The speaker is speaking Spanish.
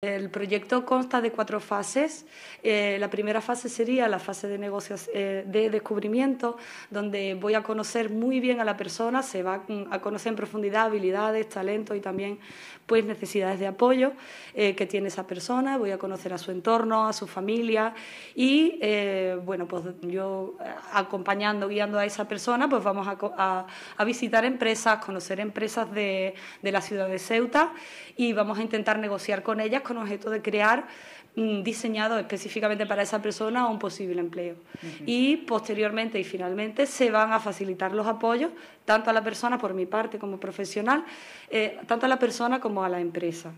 El proyecto consta de cuatro fases. Eh, la primera fase sería la fase de negocios eh, de descubrimiento, donde voy a conocer muy bien a la persona, se va mm, a conocer en profundidad habilidades, talentos y también pues necesidades de apoyo eh, que tiene esa persona. Voy a conocer a su entorno, a su familia y bueno pues yo acompañando, guiando a esa persona, pues vamos a, visitar empresas, conocer empresas de la ciudad de Ceuta y vamos a intentar negociar con ellas con objeto de crear diseñado específicamente para esa persona un posible empleo. Y posteriormente y finalmente se van a facilitar los apoyos, tanto a la persona por mi parte como profesional, eh, tanto a la persona como a la empresa.